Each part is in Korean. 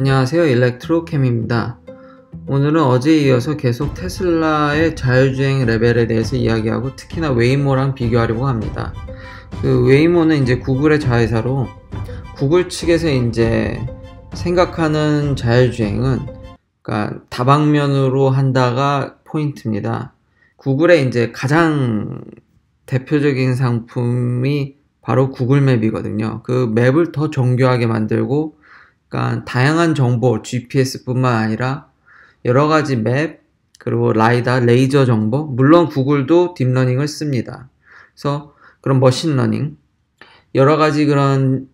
안녕하세요. 일렉트로캠입니다. 오늘은 어제에 이어서 계속 테슬라의 자율주행 레벨에 대해서 이야기하고 특히나 웨이모랑 비교하려고 합니다. 그 웨이모는 이제 구글의 자회사로 구글 측에서 이제 생각하는 자율주행은 그러니까 다방면으로 한다가 포인트입니다. 구글의 이제 가장 대표적인 상품이 바로 구글 맵이거든요. 그 맵을 더 정교하게 만들고 그러니까 다양한 정보, GPS뿐만 아니라 여러 가지 맵, 그리고 라이다, 레이저 정보, 물론 구글도 딥러닝을 씁니다. 그래서 그런 머신러닝, 여러 가지 그런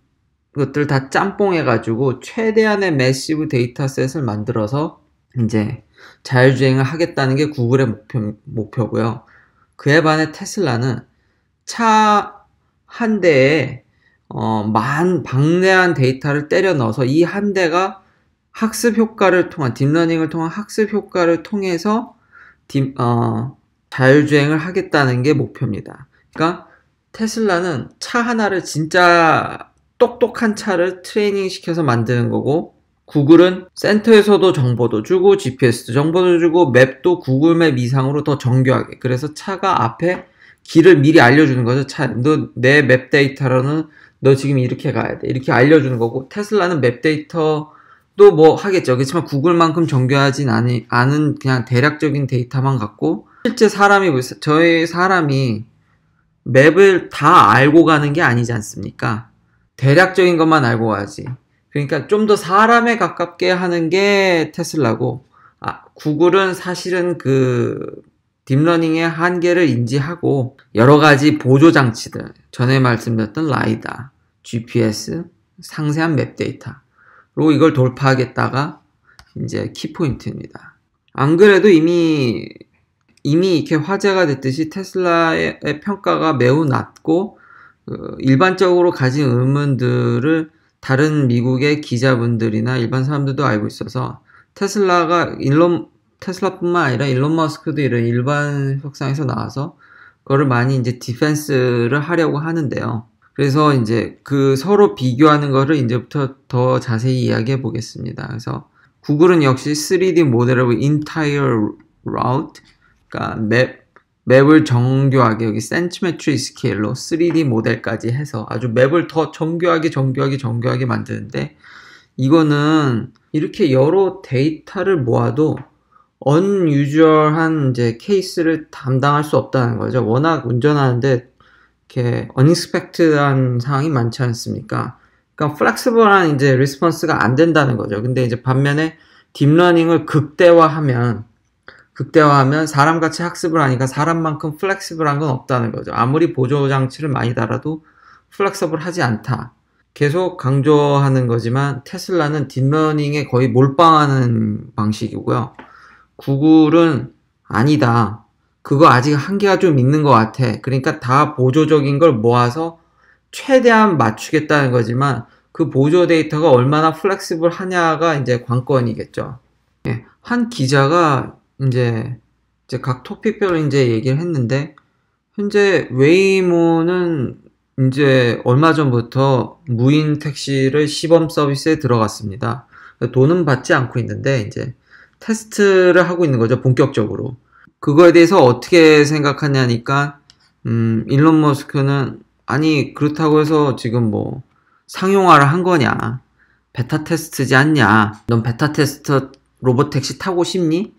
것들 다 짬뽕해가지고 최대한의 매시브 데이터셋을 만들어서 이제 자율주행을 하겠다는 게 구글의 목표, 목표고요. 그에 반해 테슬라는 차 한 대에 어, 만 방대한 데이터를 때려 넣어서 이 한 대가 학습 효과를 통한 딥러닝을 통한 학습 효과를 통해서 딥, 어, 자율주행을 하겠다는 게 목표입니다. 그러니까 테슬라는 차 하나를 진짜 똑똑한 차를 트레이닝 시켜서 만드는 거고 구글은 센터에서도 정보도 주고 GPS도 정보도 주고 맵도 구글맵 이상으로 더 정교하게 그래서 차가 앞에 길을 미리 알려주는 거죠. 차, 너 내 맵 데이터로는 너 지금 이렇게 가야 돼. 이렇게 알려주는 거고, 테슬라는 맵데이터도 뭐 하겠죠. 그렇지만 구글만큼 정교하진 않이, 않은 그냥 대략적인 데이터만 갖고, 실제 사람이, 저희 사람이 맵을 다 알고 가는 게 아니지 않습니까? 대략적인 것만 알고 가지. 그러니까 좀 더 사람에 가깝게 하는 게 테슬라고, 아, 구글은 사실은 그 딥러닝의 한계를 인지하고 여러 가지 보조 장치들, 전에 말씀드렸던 라이다, GPS, 상세한 맵 데이터로 이걸 돌파하겠다가 이제 키포인트입니다. 안 그래도 이미 이미 이렇게 화제가 됐듯이 테슬라의 평가가 매우 낮고 그 일반적으로 가진 의문들을 다른 미국의 기자분들이나 일반 사람들도 알고 있어서 테슬라가 일론 테슬라뿐만 아니라 일론 머스크도 이런 일반 협상에서 나와서 그거를 많이 이제 디펜스를 하려고 하는데요. 그래서 이제 그 서로 비교하는 거를 이제부터 더 자세히 이야기해 보겠습니다. 그래서 구글은 역시 3D 모델의 entire route, 그러니까 맵, 맵을 정교하게 여기 센치메트리 스케일로 3D 모델까지 해서 아주 맵을 더 정교하게 정교하게 정교하게 만드는데 이거는 이렇게 여러 데이터를 모아도 언유주얼한 이제 케이스를 담당할 수 없다는 거죠. 워낙 운전하는데 이렇게 언익스펙트한 상황이 많지 않습니까? 그러니까 플렉스블한 이제 리스폰스가 안 된다는 거죠. 근데 이제 반면에 딥러닝을 극대화하면 극대화하면 사람같이 학습을 하니까 사람만큼 플렉스블한 건 없다는 거죠. 아무리 보조 장치를 많이 달아도 플렉서블하지 않다. 계속 강조하는 거지만 테슬라는 딥러닝에 거의 몰빵하는 방식이고요. 구글은 아니다. 그거 아직 한계가 좀 있는 것 같아. 그러니까 다 보조적인 걸 모아서 최대한 맞추겠다는 거지만 그 보조 데이터가 얼마나 플렉스블 하냐가 이제 관건이겠죠. 예, 한 기자가 이제, 이제 각 토픽별로 이제 얘기를 했는데 현재 웨이모는 이제 얼마 전부터 무인 택시를 시범 서비스에 들어갔습니다. 돈은 받지 않고 있는데 이제 테스트를 하고 있는 거죠. 본격적으로. 그거에 대해서 어떻게 생각하냐니까, 음, 일론 머스크는, 아니, 그렇다고 해서 지금 뭐, 상용화를 한 거냐. 베타 테스트지 않냐. 넌 베타 테스트 로봇 택시 타고 싶니?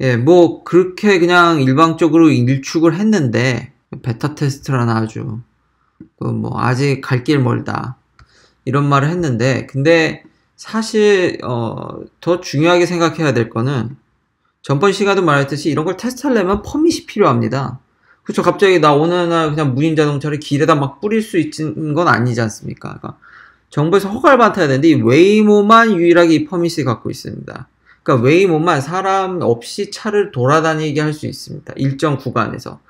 예, 뭐, 그렇게 그냥 일방적으로 일축을 했는데, 베타 테스트라나 아주, 그 뭐, 아직 갈 길 멀다. 이런 말을 했는데, 근데 사실 어, 더 중요하게 생각해야 될 거는 전번 시간도 말했듯이 이런 걸 테스트하려면 퍼밋이 필요합니다. 그렇죠. 갑자기 나오느날 그냥 무인 자동차를 길에다 막 뿌릴 수 있는 건 아니지 않습니까? 그러니까 정부에서 허가를 받아야 되는데 이 웨이모만 유일하게 이 퍼밋을 갖고 있습니다. 그러니까 웨이모만 사람 없이 차를 돌아다니게 할 수 있습니다. 일정 구간에서.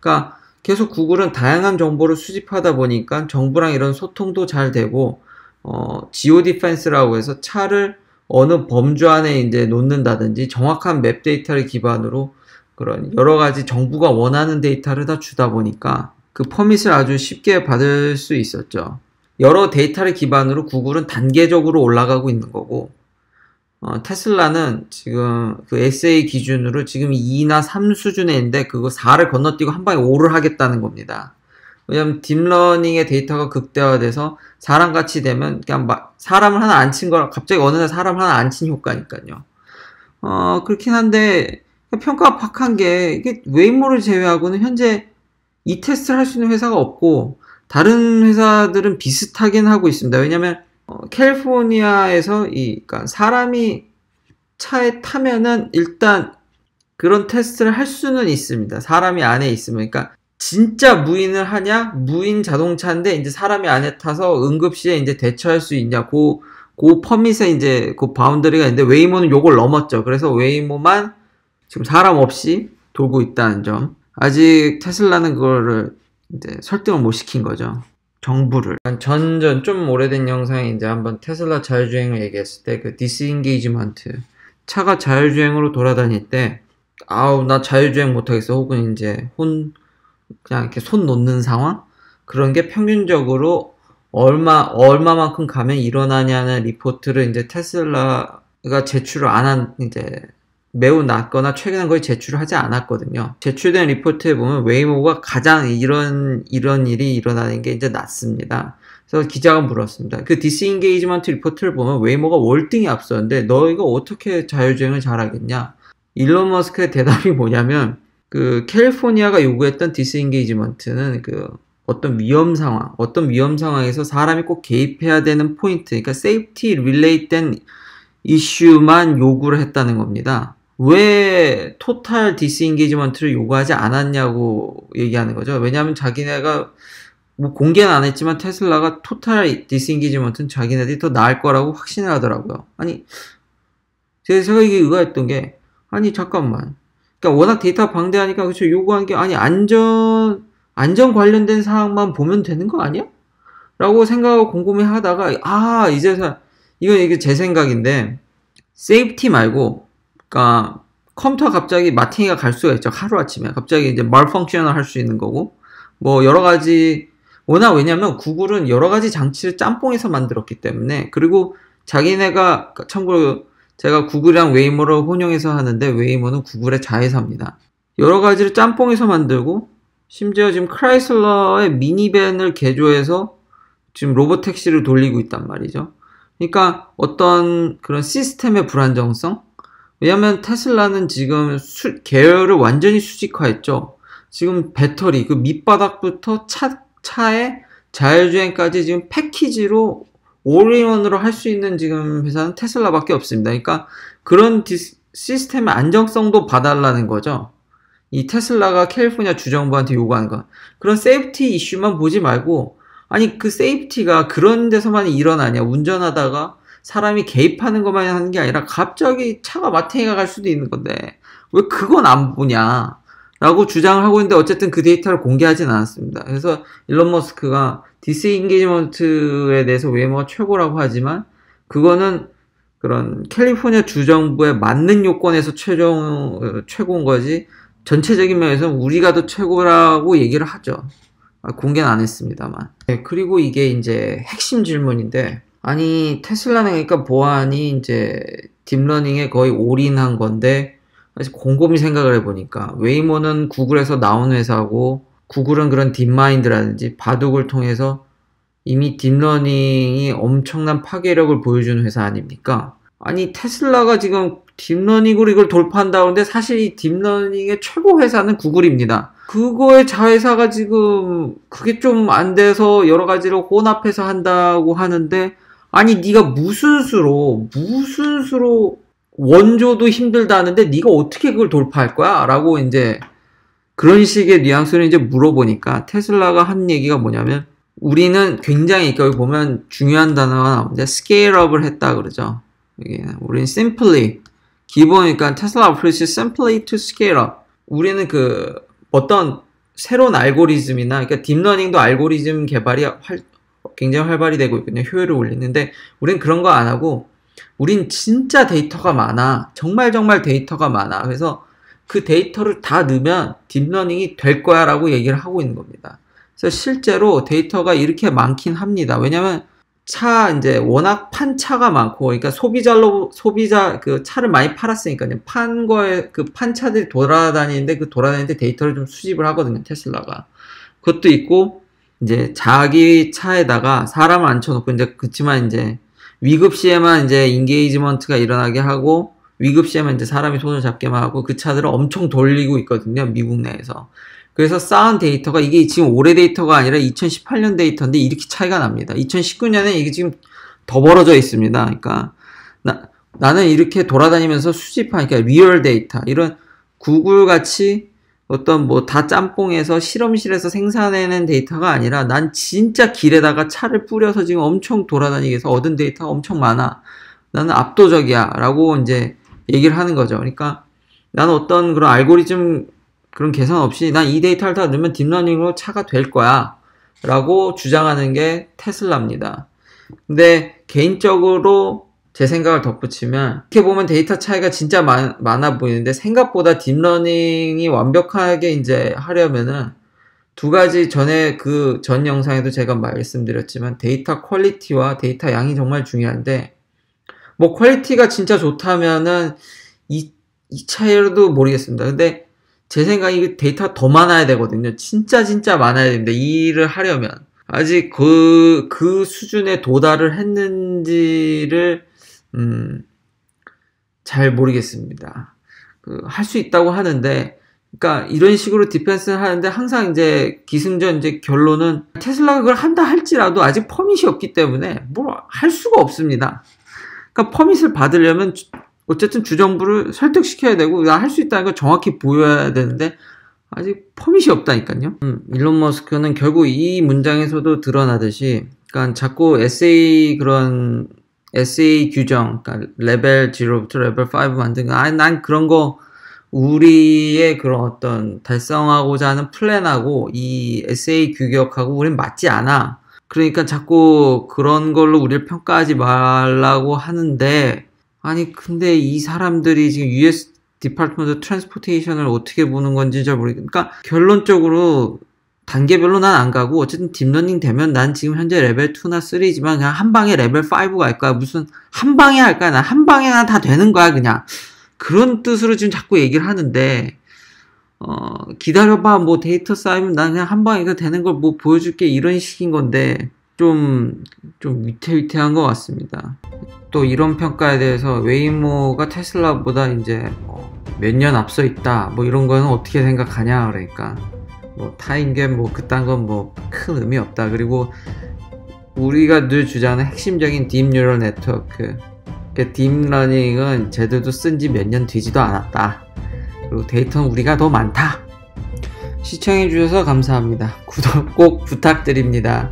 그러니까 계속 구글은 다양한 정보를 수집하다 보니까 정부랑 이런 소통도 잘 되고 어, 지오 디펜스라고 해서 차를 어느 범주 안에 이제 놓는다든지 정확한 맵 데이터를 기반으로 그런 여러 가지 정부가 원하는 데이터를 다 주다 보니까 그 퍼밋을 아주 쉽게 받을 수 있었죠. 여러 데이터를 기반으로 구글은 단계적으로 올라가고 있는 거고 어, 테슬라는 지금 그 SA 기준으로 지금 2나 3 수준에 있는데 그거 4를 건너뛰고 한 방에 5를 하겠다는 겁니다. 왜냐면 딥러닝의 데이터가 극대화돼서 사람 같이 되면 그냥 막 사람을 하나 안 친 거랑 갑자기 어느 날 사람 하나 안 친 효과니까요. 어 그렇긴 한데 평가 박한 게 이게 웨이모를 제외하고는 현재 이 테스트를 할 수 있는 회사가 없고 다른 회사들은 비슷하긴 하고 있습니다. 왜냐면 어, 캘리포니아에서 이 그러니까 사람이 차에 타면은 일단 그런 테스트를 할 수는 있습니다. 사람이 안에 있으면 그러니까 진짜 무인을 하냐? 무인 자동차인데 이제 사람이 안에 타서 응급실에 이제 대처할 수 있냐? 고, 고 퍼밋에 이제 그 바운더리가 있는데 웨이모는 요걸 넘었죠. 그래서 웨이모만 지금 사람 없이 돌고 있다는 점. 아직 테슬라는 그거를 이제 설득을 못 시킨 거죠. 정부를. 전전 좀 오래된 영상에 이제 한번 테슬라 자율주행을 얘기했을 때 그 디스인게이지먼트 차가 자율주행으로 돌아다닐 때 아우 나 자율주행 못하겠어 혹은 이제 혼 그냥 이렇게 손 놓는 상황 그런 게 평균적으로 얼마 얼마만큼 가면 일어나냐는 리포트를 이제 테슬라가 제출을 안 한 이제 매우 낮거나 최근에 거의 제출을 하지 않았거든요. 제출된 리포트에 보면 웨이모가 가장 이런 이런 일이 일어나는 게 이제 낮습니다. 그래서 기자가 물었습니다. 그 디스인게이지먼트 리포트를 보면 웨이모가 월등히 앞서는데 너 이거 어떻게 자율주행을 잘하겠냐? 일론 머스크의 대답이 뭐냐면 그 캘리포니아가 요구했던 디스인게이지먼트는 그 어떤 위험 상황, 어떤 위험 상황에서 사람이 꼭 개입해야 되는 포인트, 그러니까 세이프티 릴레이된 이슈만 요구를 했다는 겁니다. 왜 토탈 디스인게이지먼트를 요구하지 않았냐고 얘기하는 거죠. 왜냐하면 자기네가 뭐 공개는 안 했지만 테슬라가 토탈 디스인게이지먼트는 자기네들이 더 나을 거라고 확신을 하더라고요. 아니 제가 이게 의아했던 게 아니 잠깐만 그러니까 워낙 데이터 방대하니까 그렇죠. 요구한 게 아니 안전 안전 관련된 사항만 보면 되는 거 아니야? 라고 생각하고 곰곰이 하다가 아 이제서 이건 이게 제 생각인데 세이프티 말고 그러니까 컴퓨터 갑자기 마팅이가 갈 수가 있죠. 하루아침에 갑자기 이제 말펑션을 할 수 있는 거고 뭐 여러 가지 워낙 왜냐면 구글은 여러 가지 장치를 짬뽕해서 만들었기 때문에 그리고 자기네가 그러니까 참고로 제가 구글이랑 웨이모를 혼용해서 하는데 웨이모는 구글의 자회사입니다. 여러 가지를 짬뽕해서 만들고 심지어 지금 크라이슬러의 미니밴을 개조해서 지금 로봇 택시를 돌리고 있단 말이죠. 그러니까 어떤 그런 시스템의 불안정성? 왜냐하면 테슬라는 지금 수, 계열을 완전히 수직화했죠. 지금 배터리 그 밑바닥부터 차 차의 자율주행까지 지금 패키지로 올인원으로 할 수 있는 지금 회사는 테슬라밖에 없습니다. 그러니까 그런 디스, 시스템의 안정성도 봐달라는 거죠. 이 테슬라가 캘리포니아 주정부한테 요구하는건 그런 세이프티 이슈만 보지 말고 아니 그 세이프티가 그런 데서만 일어나냐 운전하다가 사람이 개입하는 것만 하는 게 아니라 갑자기 차가 마탱이가 갈 수도 있는 건데 왜 그건 안 보냐 라고 주장을 하고 있는데 어쨌든 그 데이터를 공개하진 않았습니다. 그래서 일론 머스크가 디스인게이먼트에 대해서 외모가 최고라고 하지만 그거는 그런 캘리포니아 주정부에 맞는 요건에서 최종 최고인 거지 전체적인 면에서 우리가 더 최고라고 얘기를 하죠. 아, 공개는 안 했습니다만. 네, 그리고 이게 이제 핵심 질문인데 아니 테슬라는 그러니까 보안이 이제 딥러닝에 거의 올인한 건데 사실 곰곰이 생각을 해보니까 웨이모는 구글에서 나온 회사고 구글은 그런 딥마인드라든지 바둑을 통해서 이미 딥러닝이 엄청난 파괴력을 보여준 회사 아닙니까? 아니 테슬라가 지금 딥러닝으로 이걸 돌파한다는데 사실 이 딥러닝의 최고 회사는 구글입니다. 그거의 자회사가 지금 그게 좀 안 돼서 여러 가지로 혼합해서 한다고 하는데 아니 네가 무슨 수로 무슨 수로 원조도 힘들다는데 네가 어떻게 그걸 돌파할 거야? 라고 이제 그런 식의 뉘앙스를 이제 물어보니까 테슬라가 한 얘기가 뭐냐면 우리는 굉장히 여기 보면 중요한 단어가 나오는데 스케일업을 했다 그러죠. 이게 우리는 simply 기본이니까 그러니까 테슬라 플리시 simply to scale up. 우리는 그 어떤 새로운 알고리즘이나 그러니까 딥러닝도 알고리즘 개발이 활, 굉장히 활발히 되고 있거든요. 효율을 올리는데 우린 그런 거 안 하고 우린 진짜 데이터가 많아. 정말 정말 데이터가 많아. 그래서 그 데이터를 다 넣으면 딥러닝이 될 거야 라고 얘기를 하고 있는 겁니다. 그래서 실제로 데이터가 이렇게 많긴 합니다. 왜냐면 차 이제 워낙 판 차가 많고 그러니까 소비자로 소비자 그 차를 많이 팔았으니까 판 거에 그판 차들이 돌아다니는데 그 돌아다니는데 데이터를 좀 수집을 하거든요 테슬라가 그것도 있고 이제 자기 차에다가 사람을 앉혀놓고 이제 그치만 이제 위급시에만 이제 인게이지먼트가 일어나게 하고 위급시하면 이제 사람이 손을 잡게만 하고 그 차들을 엄청 돌리고 있거든요. 미국 내에서. 그래서 쌓은 데이터가 이게 지금 올해 데이터가 아니라 2018년 데이터인데 이렇게 차이가 납니다. 2019년에 이게 지금 더 벌어져 있습니다. 그러니까 나, 나는 이렇게 돌아다니면서 수집하니까 그러니까 리얼 데이터 이런 구글 같이 어떤 뭐 다 짬뽕에서 실험실에서 생산해낸 데이터가 아니라 난 진짜 길에다가 차를 뿌려서 지금 엄청 돌아다니게 해서 얻은 데이터가 엄청 많아. 나는 압도적이야. 라고 이제 얘기를 하는 거죠. 그러니까 나는 어떤 그런 알고리즘 그런 계산 없이 난 이 데이터를 다 넣으면 딥러닝으로 차가 될 거야. 라고 주장하는 게 테슬라입니다. 근데 개인적으로 제 생각을 덧붙이면 이렇게 보면 데이터 차이가 진짜 많, 많아 보이는데 생각보다 딥러닝이 완벽하게 이제 하려면은 두 가지 전에 그 전 영상에도 제가 말씀드렸지만 데이터 퀄리티와 데이터 양이 정말 중요한데 뭐 퀄리티가 진짜 좋다면은 이, 2차로도 모르겠습니다. 근데 제 생각에 데이터 더 많아야 되거든요. 진짜 진짜 많아야 됩니다. 이 일을 하려면. 아직 그, 그 수준에 도달을 했는지를, 음, 잘 모르겠습니다. 그, 할 수 있다고 하는데, 그러니까 이런 식으로 디펜스를 하는데 항상 이제 기승전 이제 결론은 테슬라가 그걸 한다 할지라도 아직 퍼밋이 없기 때문에 뭘할 수가 없습니다. 그러니까 퍼밋을 받으려면 어쨌든 주정부를 설득시켜야 되고 나 할 수 있다는 걸 정확히 보여야 되는데 아직 퍼밋이 없다니까요. 음, 일론 머스크는 결국 이 문장에서도 드러나듯이 그러니까 자꾸 SA 그런 SA 규정, 그러니까 레벨 0부터 레벨 5 만든 거, 아, 난 그런 거 우리의 그런 어떤 달성하고자 하는 플랜하고 이 SA 규격하고 우린 맞지 않아. 그러니까 자꾸 그런 걸로 우리를 평가하지 말라고 하는데 아니 근데 이 사람들이 지금 US 디파트먼트 트랜스포테이션을 어떻게 보는 건지 잘 모르겠. 그러니까 결론적으로 단계별로 난 안 가고 어쨌든 딥러닝 되면 난 지금 현재 레벨 2나 3지만 그냥 한 방에 레벨 5가 할 거야. 무슨 한 방에 할 거야. 난 한 방에 나다 되는 거야 그냥. 그런 뜻으로 지금 자꾸 얘기를 하는데 어, 기다려봐, 뭐 데이터 쌓이면 난 그냥 한 방에 이거 되는 걸 뭐 보여줄게 이런 식인 건데 좀, 좀 위태위태한 것 같습니다. 또 이런 평가에 대해서 웨이모가 테슬라보다 이제 뭐 몇년 앞서 있다 뭐 이런 거는 어떻게 생각하냐 그러니까 뭐 타임겜 뭐 그딴 건 뭐 큰 의미 없다 그리고 우리가 늘 주장하는 핵심적인 딥 뉴럴 네트워크 그러니까 딥러닝은 제대로 쓴 지 몇 년 되지도 않았다 그리고 데이터는 우리가 더 많다. 시청해주셔서 감사합니다. 구독 꼭 부탁드립니다.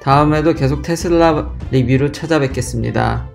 다음에도 계속 테슬라 리뷰로 찾아뵙겠습니다.